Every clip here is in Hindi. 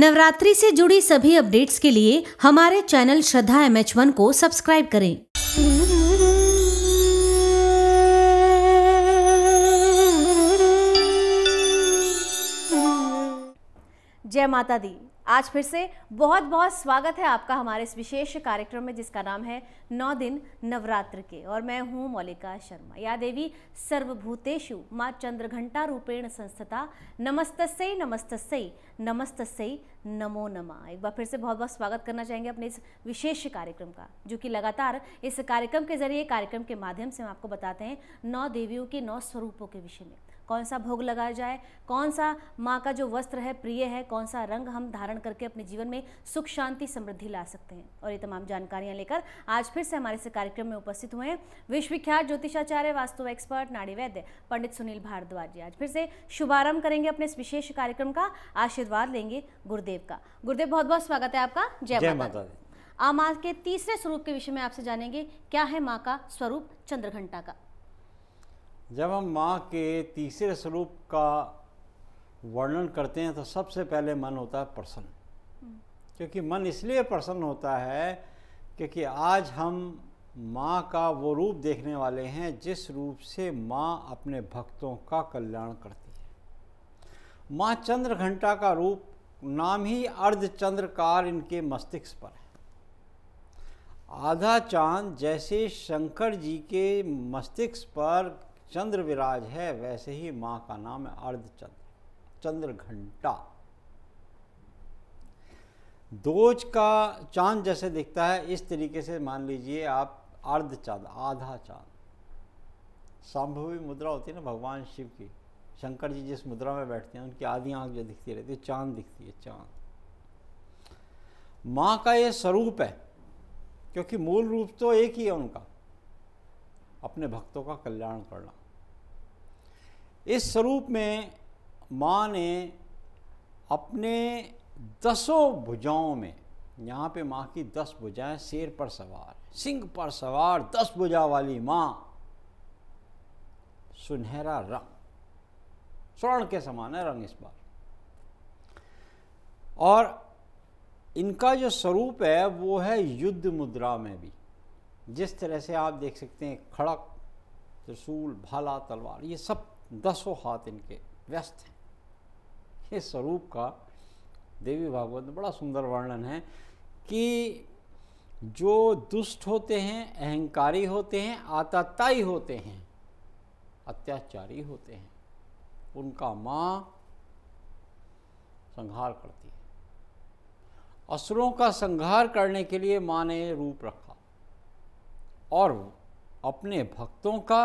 नवरात्रि से जुड़ी सभी अपडेट्स के लिए हमारे channel Shraddha M H one को सब्सक्राइब करें जय माता दी आज फिर से बहुत बहुत स्वागत है आपका हमारे इस विशेष कार्यक्रम में जिसका नाम है नौ दिन नवरात्र के और मैं हूँ मौलिका शर्मा या देवी सर्वभूतेषु माँ चंद्रघंटा रूपेण संस्थिता नमस्त नमस्त सई नमो नमा एक बार फिर से बहुत बहुत स्वागत करना चाहेंगे अपने इस विशेष कार्यक्रम का जो कि लगातार इस कार्यक्रम के जरिए कार्यक्रम के माध्यम से हम आपको बताते हैं नौ देवियों के नौ स्वरूपों के विषय में कौन सा भोग लगाया जाए कौन सा माँ का जो वस्त्र है प्रिय है कौन सा रंग हम धारण करके अपने जीवन में सुख शांति समृद्धि ला सकते हैं और ये तमाम जानकारियाँ लेकर आज फिर से हमारे से कार्यक्रम में उपस्थित हुए हैं विश्वविख्यात ज्योतिषाचार्य वास्तु एक्सपर्ट नाड़ी वैद्य पंडित सुनील भारद्वाज जी आज फिर से शुभारंभ करेंगे अपने इस विशेष कार्यक्रम का आशीर्वाद लेंगे गुरुदेव का गुरुदेव बहुत बहुत स्वागत है आपका जय माता दी के तीसरे स्वरूप के विषय में आपसे जानेंगे क्या है माँ का स्वरूप चंद्रघंटा का जब हम माँ के तीसरे स्वरूप का वर्णन करते हैं तो सबसे पहले मन होता है प्रसन्न हम्म। क्योंकि मन इसलिए प्रसन्न होता है क्योंकि आज हम माँ का वो रूप देखने वाले हैं जिस रूप से माँ अपने भक्तों का कल्याण करती है माँ चंद्र घंटा का रूप नाम ही अर्धचंद्रकार इनके मस्तिष्क पर है आधा चांद जैसे शंकर जी के मस्तिष्क पर चंद्र विराज है वैसे ही माँ का नाम है अर्धचंद्र चंद्र घंटा दोज का चांद जैसे दिखता है इस तरीके से मान लीजिए आप अर्ध चांद आधा चांद संभवी मुद्रा होती है ना भगवान शिव की शंकर जी जिस मुद्रा में बैठते हैं उनकी आधी आंख जो दिखती रहती है चांद दिखती है चांद माँ का ये स्वरूप है क्योंकि मूल रूप तो एक ही है उनका अपने भक्तों का कल्याण करना इस स्वरूप में माँ ने अपने दसों भुजाओं में यहाँ पे माँ की दस भुजाएं शेर पर सवार सिंह पर सवार दस भुजा वाली माँ सुनहरा रंग स्वर्ण के समान है रंग इस बार और इनका जो स्वरूप है वो है युद्ध मुद्रा में भी जिस तरह से आप देख सकते हैं खड़क त्रिशूल भाला तलवार ये सब दसों हाथ इनके व्यस्त हैं इस स्वरूप का देवी भागवत में बड़ा सुंदर वर्णन है कि जो दुष्ट होते हैं अहंकारी होते हैं आताताई होते हैं अत्याचारी होते हैं उनका माँ संहार करती है असुरों का संहार करने के लिए माँ ने रूप रखा और अपने भक्तों का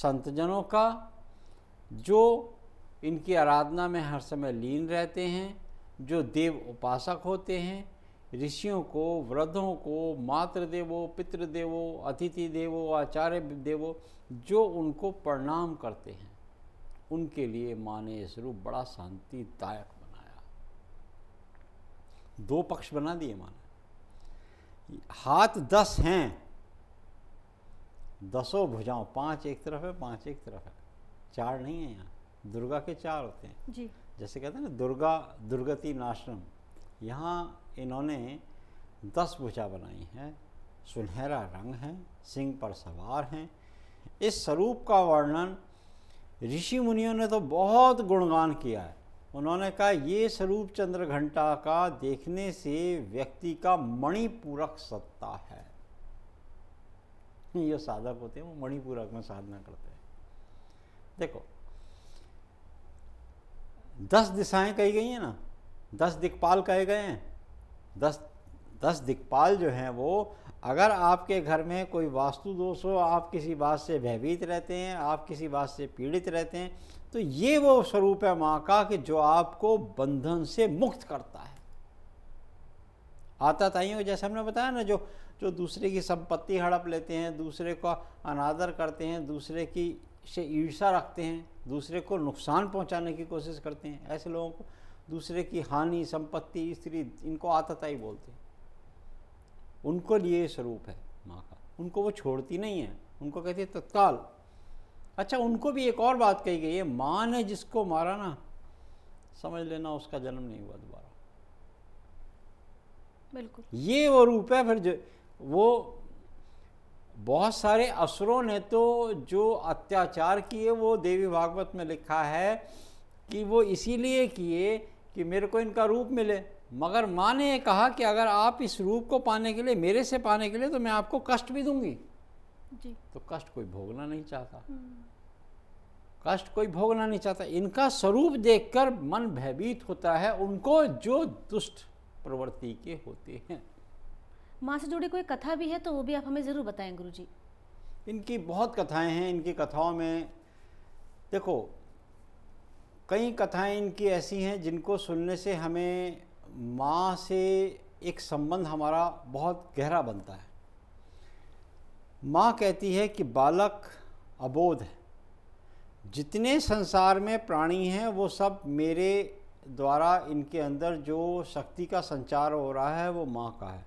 संतजनों का जो इनकी आराधना में हर समय लीन रहते हैं जो देव उपासक होते हैं ऋषियों को वृद्धों को मातृदेवो पितृदेवो अतिथि देवो आचार्य देवो जो उनको प्रणाम करते हैं उनके लिए माँ ने ये बड़ा शांतिदायक बनाया दो पक्ष बना दिए माँ ने हाथ दस हैं दसों भुजाओं पांच एक तरफ है पांच एक तरफ है चार नहीं है यहाँ दुर्गा के चार होते हैं जी जैसे कहते हैं ना दुर्गा दुर्गति नाश्रम यहाँ इन्होंने दस भुजा बनाई है सुनहरा रंग है सिंह पर सवार हैं इस स्वरूप का वर्णन ऋषि मुनियों ने तो बहुत गुणगान किया है उन्होंने कहा ये स्वरूप चंद्र घंटा का देखने से व्यक्ति का मणिपूरक सत्ता है ये साधक होते हैं वो मणिपूरक में साधना करते हैं देखो दस दिशाएं कही गई हैं ना दस दिक्पाल कहे गए हैं दस दस दिक्पाल जो हैं वो अगर आपके घर में कोई वास्तु दोष हो आप किसी बात से भयभीत रहते हैं आप किसी बात से पीड़ित रहते हैं तो ये वो स्वरूप है माँ का कि जो आपको बंधन से मुक्त करता है आता ताइयों जैसे हमने बताया ना जो जो दूसरे की संपत्ति हड़प लेते हैं दूसरे का अनादर करते हैं दूसरे की से ईर्षा रखते हैं दूसरे को नुकसान पहुंचाने की कोशिश करते हैं ऐसे लोगों को दूसरे की हानि संपत्ति स्त्री इनको आतताई बोलते हैं उनको लिए स्वरूप है माँ का उनको वो छोड़ती नहीं है उनको कहती है तत्काल अच्छा उनको भी एक और बात कही गई है माँ ने जिसको मारा ना समझ लेना उसका जन्म नहीं हुआ दोबारा बिल्कुल ये वो रूप है फिर जो वो बहुत सारे असुरों ने तो जो अत्याचार किए वो देवी भागवत में लिखा है कि वो इसीलिए किए कि मेरे को इनका रूप मिले मगर माँ ने यह कहा कि अगर आप इस रूप को पाने के लिए मेरे से पाने के लिए तो मैं आपको कष्ट भी दूंगी जी। तो कष्ट कोई भोगना नहीं चाहता हम्म। कष्ट कोई भोगना नहीं चाहता इनका स्वरूप देखकर मन भयभीत होता है उनको जो दुष्ट प्रवृत्ति के होते हैं माँ से जुड़ी कोई कथा भी है तो वो भी आप हमें ज़रूर बताएं गुरु जी इनकी बहुत कथाएं हैं इनकी कथाओं में देखो कई कथाएं इनकी ऐसी हैं जिनको सुनने से हमें माँ से एक संबंध हमारा बहुत गहरा बनता है माँ कहती है कि बालक अबोध है जितने संसार में प्राणी हैं वो सब मेरे द्वारा इनके अंदर जो शक्ति का संचार हो रहा है वो माँ का है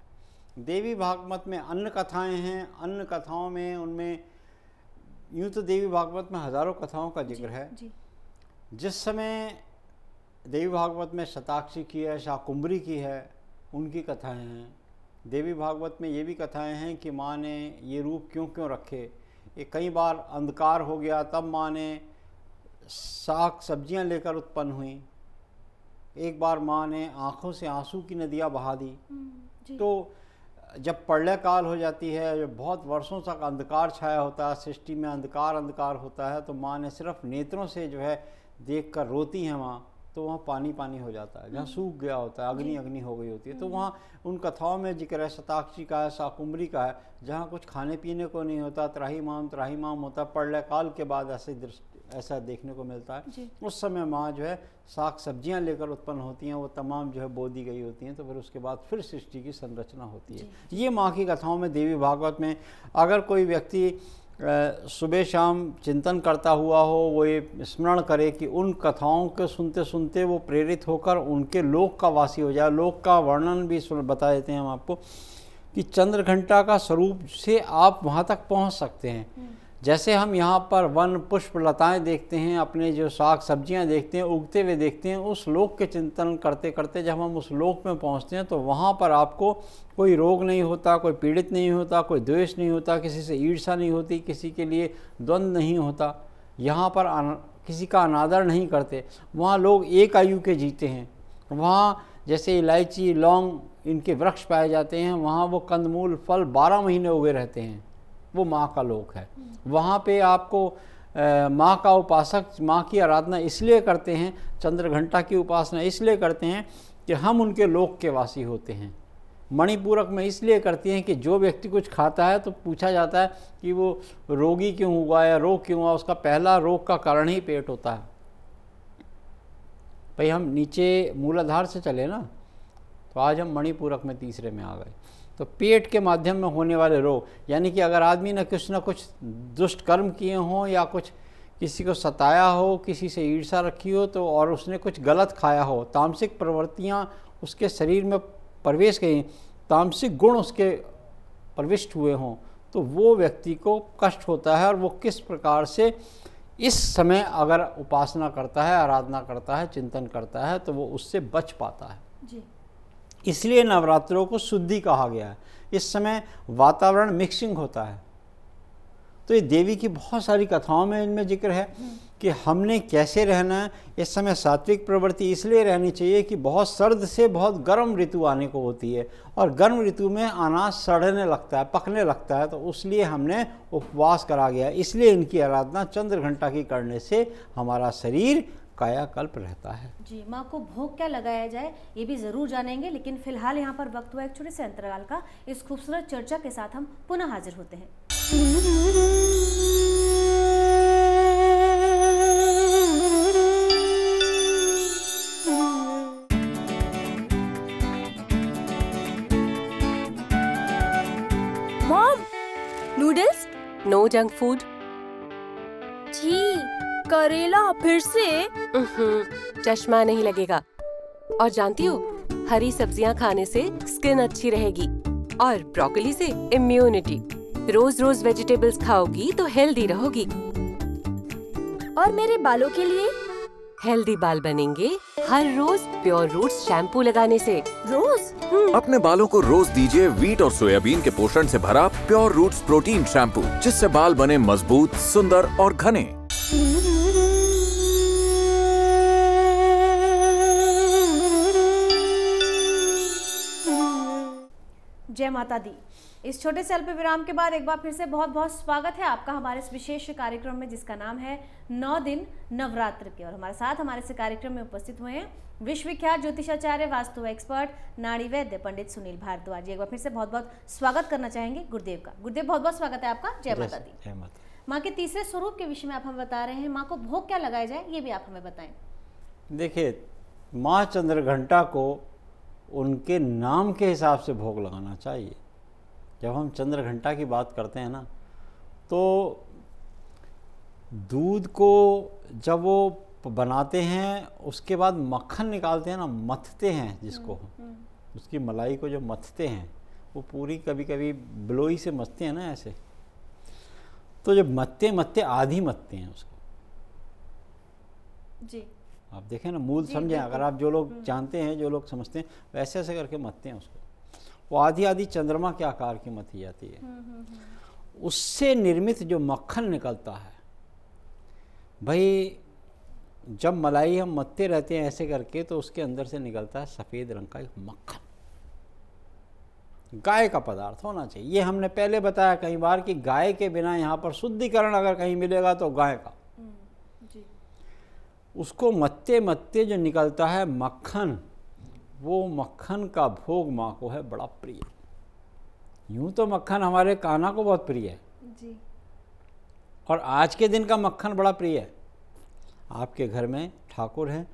देवी भागवत में अन्य कथाएं हैं अन्य कथाओं में उनमें यूँ तो देवी भागवत में हज़ारों कथाओं का जिक्र है जी। जिस समय देवी भागवत में शताक्षी की है शाकुंभरी की है उनकी कथाएं हैं देवी भागवत में ये भी कथाएं हैं कि माँ ने ये रूप क्यों क्यों रखे ये कई बार अंधकार हो गया तब माँ ने साग सब्जियां लेकर उत्पन्न हुई एक बार माँ ने आँखों से आंसू की नदियाँ बहा दी हम्म, तो जब प्रलय काल हो जाती है जब बहुत वर्षों तक अंधकार छाया होता है सृष्टि में अंधकार अंधकार होता है तो माँ ने सिर्फ नेत्रों से जो है देख कर रोती हैं माँ तो वहाँ पानी पानी हो जाता है जहाँ हम्म। सूख गया होता है अग्नि अग्नि हो गई होती है तो हम्म। वहाँ उन कथाओं में जिक्र है शताक्षी का है शाकुम्बरी का है जहाँ कुछ खाने पीने को नहीं होता त्राही माम त्राही माम होता प्रलय काल के बाद ऐसे दृश्य ऐसा देखने को मिलता है उस समय माँ जो है साग सब्जियाँ लेकर उत्पन्न होती हैं वो तमाम जो है बो दी गई होती हैं तो फिर उसके बाद फिर सृष्टि की संरचना होती है ये माँ की कथाओं में देवी भागवत में अगर कोई व्यक्ति सुबह शाम चिंतन करता हुआ हो वो ये स्मरण करे कि उन कथाओं के सुनते सुनते वो प्रेरित होकर उनके लोक का वासी हो जाए लोक का वर्णन भी बता देते हैं हम आपको कि चंद्र घंटा का स्वरूप से आप वहाँ तक पहुँच सकते हैं हम्म। जैसे हम यहाँ पर वन पुष्प लताएँ देखते हैं अपने जो साग सब्जियाँ देखते हैं उगते हुए देखते हैं उस लोक के चिंतन करते करते जब हम उस लोक में पहुँचते हैं तो वहाँ पर आपको कोई रोग नहीं होता कोई पीड़ित नहीं होता कोई द्वेष नहीं होता किसी से ईर्षा नहीं होती किसी के लिए द्वंद्व नहीं होता यहाँ पर किसी का अनादर नहीं करते वहाँ लोग एक आयु के जीते हैं वहाँ जैसे इलायची लौंग इनके वृक्ष पाए जाते हैं वहाँ वो कंदमूल फल बारह महीने उगे रहते हैं वो माँ का लोक है वहाँ पे आपको माँ का उपासक माँ की आराधना इसलिए करते हैं चंद्र घंटा की उपासना इसलिए करते हैं कि हम उनके लोक के वासी होते हैं मणिपूरक में इसलिए करती हैं कि जो व्यक्ति कुछ खाता है तो पूछा जाता है कि वो रोगी क्यों हुआ या रोग क्यों हुआ उसका पहला रोग का कारण ही पेट होता है भाई हम नीचे मूलाधार से चले ना तो आज हम मणिपूरक में तीसरे में आ गए तो पेट के माध्यम में होने वाले रोग यानी कि अगर आदमी ने कुछ ना कुछ दुष्ट कर्म किए हों या कुछ किसी को सताया हो किसी से ईर्षा रखी हो तो और उसने कुछ गलत खाया हो तामसिक प्रवृत्तियाँ उसके शरीर में प्रवेश गई तामसिक गुण उसके प्रविष्ट हुए हों तो वो व्यक्ति को कष्ट होता है और वो किस प्रकार से इस समय अगर उपासना करता है आराधना करता है चिंतन करता है तो वो उससे बच पाता है इसलिए नवरात्रों को शुद्धि कहा गया है इस समय वातावरण मिक्सिंग होता है तो ये देवी की बहुत सारी कथाओं में इनमें जिक्र है हम्म। कि हमने कैसे रहना है इस समय सात्विक प्रवृत्ति इसलिए रहनी चाहिए कि बहुत सर्द से बहुत गर्म ऋतु आने को होती है और गर्म ऋतु में अनाज सड़ने लगता है पकने लगता है तो उसलिए हमने उपवास करा गया इसलिए इनकी आराधना चंद्र घंटा की करने से हमारा शरीर कायाकल्प रहता है जी माँ को भोग क्या लगाया जाए ये भी ज़रूर जानेंगे लेकिन फिलहाल यहाँ पर वक्त हुआ एक छोटे से अंतराल का इस खूबसूरत चर्चा के साथ हम पुनः हाजिर होते हैं नो जंक फूड करेला फिर से चश्मा नहीं लगेगा और जानती हो हरी सब्जियाँ खाने से स्किन अच्छी रहेगी और ब्रोकली से इम्यूनिटी रोज रोज वेजिटेबल्स खाओगी तो हेल्दी रहोगी और मेरे बालों के लिए हेल्दी बाल बनेंगे हर रोज प्योर रूट शैम्पू लगाने से रोज हम्म। अपने बालों को रोज दीजिए वीट और सोयाबीन के पोषण से भरा प्योर रूट्स प्रोटीन शैम्पू जिससे बाल बने मजबूत सुंदर और घने माता दी इस छोटे से अल्प विराम के बाद एक बार फिर से बहुत बहुत स्वागत है आपका हमारे इस विशेष कार्यक्रम में जिसका नाम है नौ दिन नवरात्र के और हमारे साथ हमारे इस कार्यक्रम में उपस्थित हुए हैं विश्वविख्यात ज्योतिषाचार्य वास्तु एक्सपर्ट नाड़ी वैद्य पंडित सुनील भारद्वाज एक बार फिर से बहुत बहुत स्वागत करना चाहेंगे गुरुदेव का गुरुदेव बहुत बहुत स्वागत है आपका जय माता दी जय माता माँ के तीसरे स्वरूप के विषय में आप हमें बता रहे हैं माँ को भोग क्या लगाया जाए ये भी आप हमें बताएं देखिए माँ चंद्र घंटा को उनके नाम के हिसाब से भोग लगाना चाहिए जब हम चंद्र घंटा की बात करते हैं ना तो दूध को जब वो बनाते हैं उसके बाद मक्खन निकालते हैं ना मथते हैं जिसको हम्म, हम्म। उसकी मलाई को जो मथते हैं वो पूरी कभी कभी ब्लोई से मथते हैं ना ऐसे तो जब मथते मथते आधी मथते हैं उसको जी आप देखें ना मूल समझें अगर आप जो लोग हम्म। जानते हैं जो लोग समझते हैं वैसे ऐसे करके मतते हैं उसको वो आधी आधी चंद्रमा के आकार की ही जाती है हम्म, हम्म, उससे निर्मित जो मक्खन निकलता है भाई जब मलाई हम मत्ते रहते हैं ऐसे करके तो उसके अंदर से निकलता है सफ़ेद रंग का एक मक्खन गाय का पदार्थ होना चाहिए ये हमने पहले बताया कई बार कि गाय के बिना यहाँ पर शुद्धिकरण अगर कहीं मिलेगा तो गाय का उसको मत्ते मत्ते जो निकलता है मक्खन वो मक्खन का भोग माँ को है बड़ा प्रिय यूं तो मक्खन हमारे काना को बहुत प्रिय है जी और आज के दिन का मक्खन बड़ा प्रिय है आपके घर में ठाकुर हैं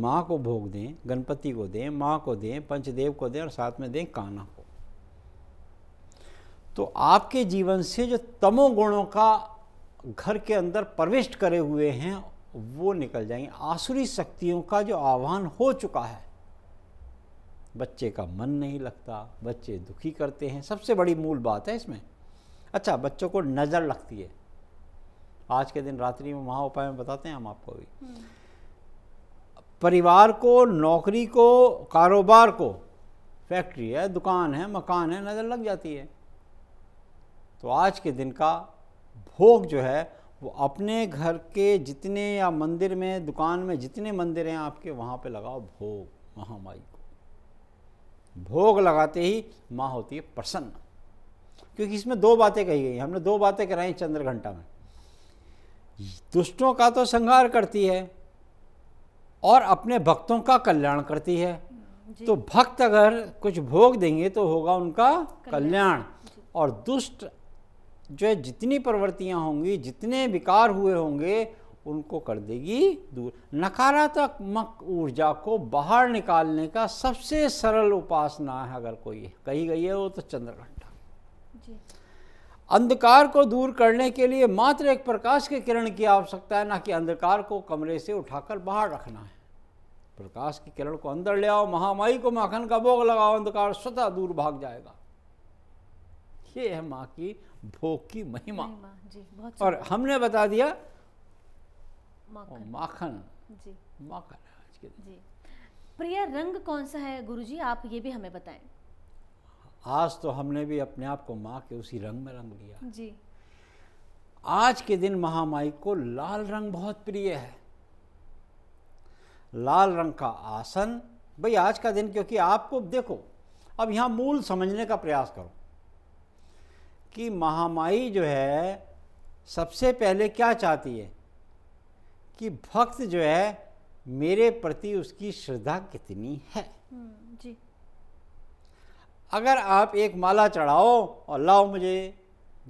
माँ को भोग दें गणपति को दें माँ को दें पंचदेव को दें और साथ में दें काना को तो आपके जीवन से जो तमोगुणों का घर के अंदर प्रविष्ट करे हुए हैं वो निकल जाएंगे आसुरी शक्तियों का जो आह्वान हो चुका है बच्चे का मन नहीं लगता बच्चे दुखी करते हैं सबसे बड़ी मूल बात है इसमें अच्छा बच्चों को नज़र लगती है आज के दिन रात्रि में महा उपाय में बताते हैं हम आपको भी हम्म। परिवार को नौकरी को कारोबार को फैक्ट्री है दुकान है मकान है नज़र लग जाती है तो आज के दिन का भोग जो है वो अपने घर के जितने या मंदिर में दुकान में जितने मंदिर हैं आपके वहाँ पे लगाओ भोग महामाई को भोग लगाते ही माँ होती है प्रसन्न क्योंकि इसमें दो बातें कही गई हमने दो बातें कराई चंद्र घंटा में दुष्टों का तो संहार करती है और अपने भक्तों का कल्याण करती है तो भक्त अगर कुछ भोग देंगे तो होगा उनका कल्याण और दुष्ट जो है जितनी प्रवृत्तियाँ होंगी जितने विकार हुए होंगे उनको कर देगी दूर नकारात्मक ऊर्जा को बाहर निकालने का सबसे सरल उपासना है अगर कोई कही गई है वो तो चंद्र घंटा अंधकार को दूर करने के लिए मात्र एक प्रकाश के किरण की आवश्यकता है ना कि अंधकार को कमरे से उठाकर बाहर रखना है प्रकाश की किरण को अंदर ले आओ महामाई को माखन का भोग लगाओ अंधकार स्वतः दूर भाग जाएगा ये है माँ की भोग की महिमा, जी, बहुत और हमने बता दिया माखन माखन जी आज के प्रिय रंग कौन सा है गुरुजी आप ये भी हमें बताएं आज तो हमने भी अपने आप को माँ के उसी रंग में रंग लिया जी आज के दिन महामाई को लाल रंग बहुत प्रिय है लाल रंग का आसन भाई आज का दिन क्योंकि आपको देखो अब यहाँ मूल समझने का प्रयास करो कि महामाई जो है सबसे पहले क्या चाहती है कि भक्त जो है मेरे प्रति उसकी श्रद्धा कितनी है हम्म, जी अगर आप एक माला चढ़ाओ और लाओ मुझे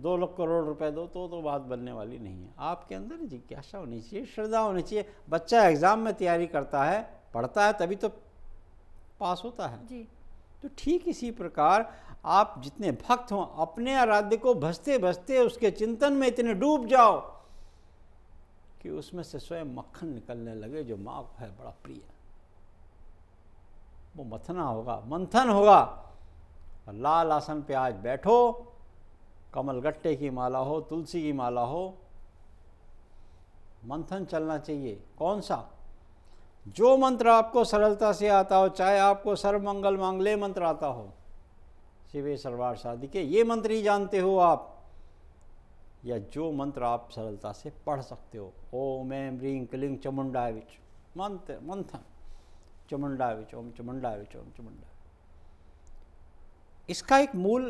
दो लाख करोड़ रुपए दो तो तो बात बनने वाली नहीं है आपके अंदर जिज्ञासा होनी चाहिए श्रद्धा होनी चाहिए बच्चा एग्ज़ाम में तैयारी करता है पढ़ता है तभी तो पास होता है जी तो ठीक इसी प्रकार आप जितने भक्त हों अपने आराध्य को भसते भसते उसके चिंतन में इतने डूब जाओ कि उसमें से स्वयं मक्खन निकलने लगे जो माँ को है बड़ा प्रिय वो मथना होगा मंथन होगा और लाल आसन पे आज बैठो कमल गट्टे की माला हो तुलसी की माला हो मंथन चलना चाहिए कौन सा जो मंत्र आपको सरलता से आता हो चाहे आपको सर्व मंगल मांगले मंत्र आता हो शिवे सरवार शादी के ये मंत्र ही जानते हो आप या जो मंत्र आप सरलता से पढ़ सकते हो ओम एम रिंग क्लिंग चमुंडा विच मंत्र मंथन चमुंडा विच ओम चमुंडा विच ओम चमुंडा इसका एक मूल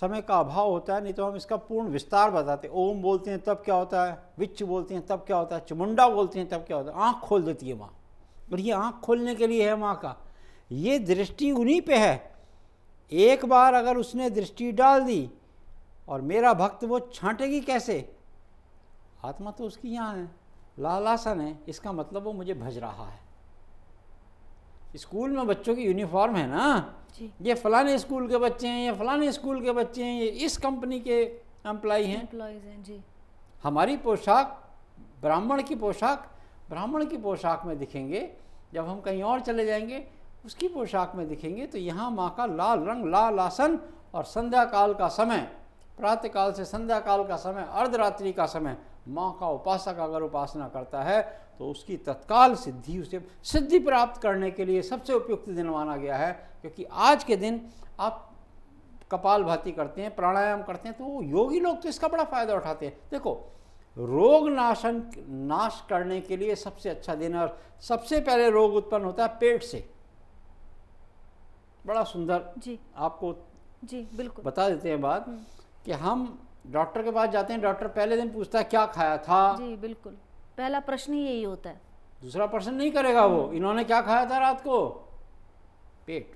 समय का अभाव होता है नहीं तो हम इसका पूर्ण विस्तार बताते ओम बोलते हैं तब क्या होता है विच बोलते हैं तब क्या होता है चमुंडा बोलते हैं तब क्या होता है आँख खोल देती है माँ और ये आँख खोलने के लिए है माँ का ये दृष्टि उन्हीं पे है एक बार अगर उसने दृष्टि डाल दी और मेरा भक्त वो छांटेगी कैसे आत्मा तो उसकी यहाँ है लालासन है इसका मतलब वो मुझे भज रहा है स्कूल में बच्चों की यूनिफॉर्म है ना ये फलाने स्कूल के बच्चे हैं ये फलाने स्कूल के बच्चे हैं ये इस कंपनी के हैं, हैं जी हमारी पोशाक ब्राह्मण की पोशाक ब्राह्मण की पोशाक में दिखेंगे जब हम कहीं और चले जाएंगे उसकी पोशाक में दिखेंगे तो यहाँ माँ का लाल रंग लाल आसन और संध्या काल का समय प्रातः काल से संध्या काल का समय अर्धरात्रि का समय माँ का उपासक अगर उपासना करता है तो उसकी तत्काल सिद्धि उसे सिद्धि प्राप्त करने के लिए सबसे उपयुक्त दिन माना गया है क्योंकि आज के दिन आप कपाल भाती करते हैं प्राणायाम करते हैं तो योगी लोग तो इसका बड़ा फायदा उठाते हैं देखो रोग नाशन नाश करने के लिए सबसे अच्छा दिन और सबसे पहले रोग उत्पन्न होता है पेट से बड़ा सुंदर जी आपको जी बिल्कुल बता देते हैं बात हम्म। कि हम डॉक्टर के पास जाते हैं डॉक्टर पहले दिन पूछता है क्या खाया था जी बिल्कुल पहला प्रश्न ही यही होता है दूसरा प्रश्न नहीं करेगा वो हम्म। इन्होंने क्या खाया था रात को पेट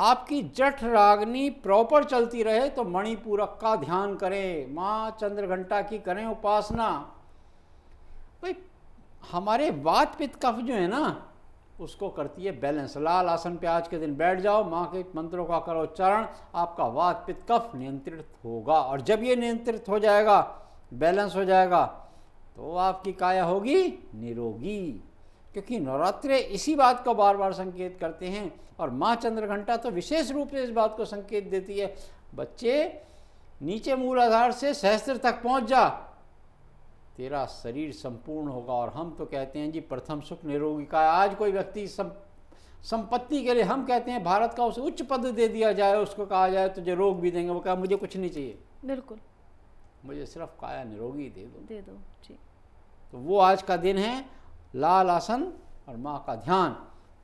आपकी जठ रागनी प्रॉपर चलती रहे तो मणिपूरक का ध्यान करें माँ चंद्र घंटा की करें उपासना भाई हमारे वात पित्त कफ जो है ना उसको करती है बैलेंस लाल आसन पे आज के दिन बैठ जाओ माँ के मंत्रों का करो चरण आपका वात पित्त कफ नियंत्रित होगा और जब ये नियंत्रित हो जाएगा बैलेंस हो जाएगा तो आपकी काया होगी निरोगी क्योंकि नवरात्रे इसी बात को बार बार संकेत करते हैं और माँ चंद्रघंटा तो विशेष रूप से इस बात को संकेत देती है बच्चे नीचे मूल आधार से सहस्त्र तक पहुँच जा तेरा शरीर संपूर्ण होगा और हम तो कहते हैं जी प्रथम सुख निरोगी का आज कोई व्यक्ति संपत्ति के लिए हम कहते हैं भारत का उसे उच्च पद दे दिया जाए उसको कहा जाए तुझे रोग भी देंगे वो कहा मुझे कुछ नहीं चाहिए बिल्कुल मुझे सिर्फ काया निरोगी दे दो दे दो जी तो वो आज का दिन है लाल आसन और माँ का ध्यान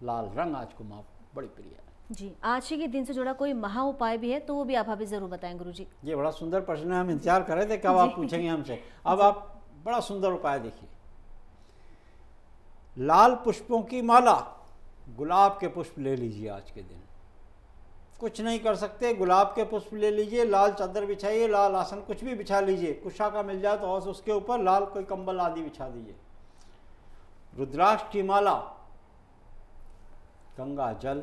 लाल रंग आज को माँ बड़ी प्रिय है जी आज ही के दिन से जुड़ा कोई महा उपाय भी है तो वो भी आप अभी जरूर बताएं गुरु जी ये बड़ा सुंदर प्रश्न है हम इंतजार कर रहे थे कब आप पूछेंगे हमसे अब आप बड़ा सुंदर उपाय देखिए लाल पुष्पों की माला गुलाब के पुष्प ले लीजिए आज के दिन कुछ नहीं कर सकते गुलाब के पुष्प ले लीजिए लाल चादर बिछाइए लाल आसन कुछ भी बिछा लीजिए कुशा का मिल जाए तो और उसके ऊपर लाल कोई कंबल आदि बिछा दीजिए रुद्राक्ष की माला गंगा जल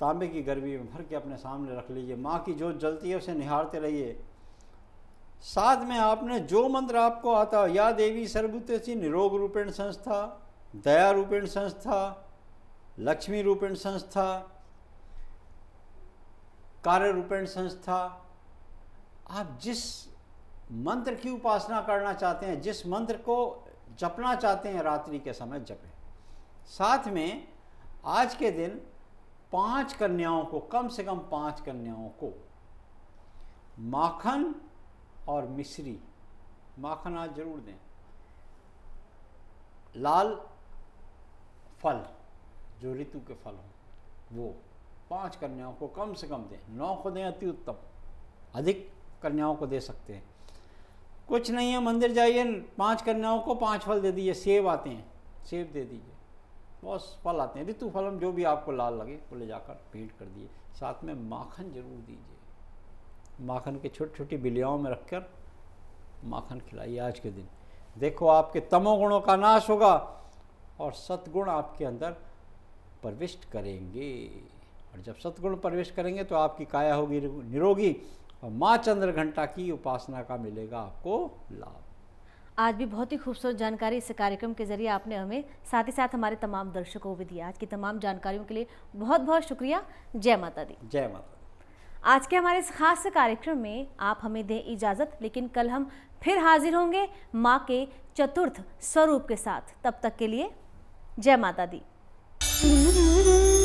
तांबे की गर्मी में भर के अपने सामने रख लीजिए माँ की जोत जलती है उसे निहारते रहिए साथ में आपने जो मंत्र आपको आता हो या देवी सर्वुतेसी निरोग रूपेण संस्था दया रूपेण संस्था लक्ष्मी रूपेण संस्था कार्य रूपेण संस्था आप जिस मंत्र की उपासना करना चाहते हैं जिस मंत्र को जपना चाहते हैं रात्रि के समय जपें साथ में आज के दिन पांच कन्याओं को कम से कम पांच कन्याओं को माखन और मिश्री माखन आज जरूर दें लाल फल जो ऋतु के फल हों वो पांच कन्याओं को कम से कम दें नौ को दें अति उत्तम अधिक कन्याओं को दे सकते हैं कुछ नहीं है मंदिर जाइए पांच कन्याओं को पांच फल दे दीजिए सेब आते हैं सेब दे दीजिए बहुत फल आते हैं ऋतु हम जो भी आपको लाल लगे वो ले जाकर भेंट कर दिए साथ में माखन जरूर दीजिए माखन के छोटी छोटी बिलियाओं में रखकर माखन खिलाइए आज के दिन देखो आपके तमोगुणों का नाश होगा और सतगुण आपके अंदर प्रविष्ट करेंगे और जब सतगुण प्रवेश करेंगे तो आपकी काया होगी निरोगी और माँ चंद्र घंटा की उपासना का मिलेगा आपको लाभ आज भी बहुत ही खूबसूरत जानकारी इस कार्यक्रम के जरिए आपने हमें साथ ही साथ हमारे तमाम दर्शकों को भी दिया आज की तमाम जानकारियों के लिए बहुत बहुत शुक्रिया जय माता दी जय माता दी आज के हमारे इस खास कार्यक्रम में आप हमें दें इजाज़त लेकिन कल हम फिर हाजिर होंगे माँ के चतुर्थ स्वरूप के साथ तब तक के लिए जय माता दी